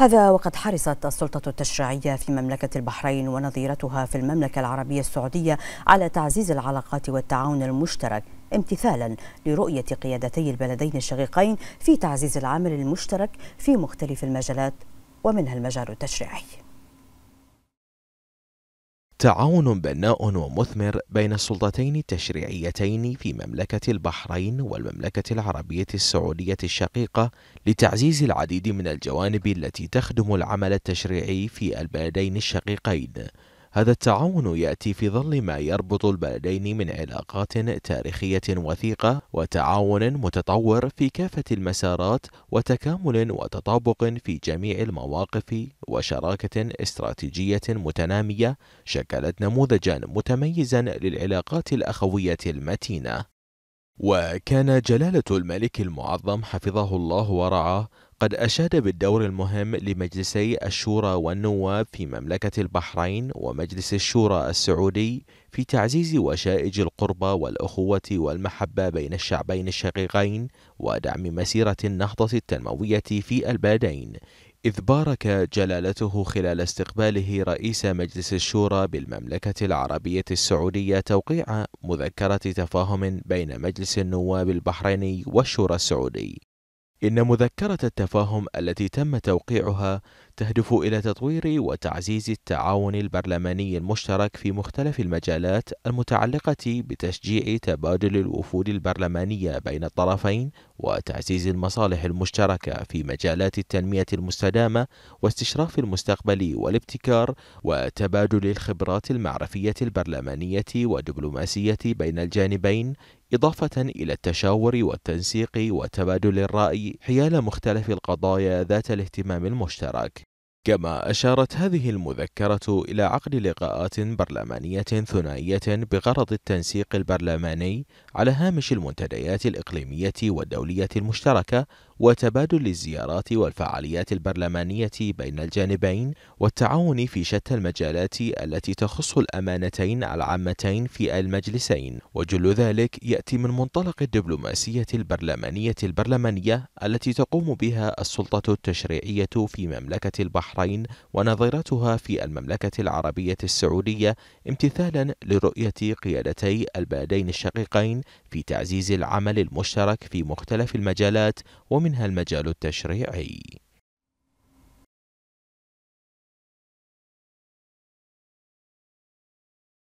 هذا وقد حرصت السلطة التشريعية في مملكة البحرين ونظيرتها في المملكة العربية السعودية على تعزيز العلاقات والتعاون المشترك امتثالا لرؤية قيادتي البلدين الشقيقين في تعزيز العمل المشترك في مختلف المجالات ومنها المجال التشريعي تعاون بناء ومثمر بين السلطتين التشريعيتين في مملكة البحرين والمملكة العربية السعودية الشقيقة لتعزيز العديد من الجوانب التي تخدم العمل التشريعي في البلدين الشقيقين هذا التعاون يأتي في ظل ما يربط البلدين من علاقات تاريخية وثيقة وتعاون متطور في كافة المسارات وتكامل وتطابق في جميع المواقف وشراكة استراتيجية متنامية شكلت نموذجا متميزا للعلاقات الأخوية المتينة وكان جلالة الملك المعظم حفظه الله ورعاه قد أشاد بالدور المهم لمجلسي الشورى والنواب في مملكة البحرين ومجلس الشورى السعودي في تعزيز وشائج القربة والأخوة والمحبة بين الشعبين الشقيقين ودعم مسيرة النهضة التنموية في البلدين إذ بارك جلالته خلال استقباله رئيس مجلس الشورى بالمملكة العربية السعودية توقيع مذكرة تفاهم بين مجلس النواب البحريني والشورى السعودي إن مذكرة التفاهم التي تم توقيعها تهدف إلى تطوير وتعزيز التعاون البرلماني المشترك في مختلف المجالات المتعلقة بتشجيع تبادل الوفود البرلمانية بين الطرفين وتعزيز المصالح المشتركة في مجالات التنمية المستدامة واستشراف المستقبل والابتكار وتبادل الخبرات المعرفية البرلمانية ودبلوماسية بين الجانبين إضافة إلى التشاور والتنسيق وتبادل الرأي حيال مختلف القضايا ذات الاهتمام المشترك. كما أشارت هذه المذكرة إلى عقد لقاءات برلمانية ثنائية بغرض التنسيق البرلماني على هامش المنتديات الإقليمية والدولية المشتركة وتبادل الزيارات والفعاليات البرلمانية بين الجانبين والتعاون في شتى المجالات التي تخص الأمانتين العامتين في المجلسين وجل ذلك يأتي من منطلق الدبلوماسية البرلمانية البرلمانية التي تقوم بها السلطة التشريعية في مملكة البحرين ونظيرتها في المملكة العربية السعودية امتثالا لرؤية قيادتي البلدين الشقيقين في تعزيز العمل المشترك في مختلف المجالات ومن منها المجال التشريعي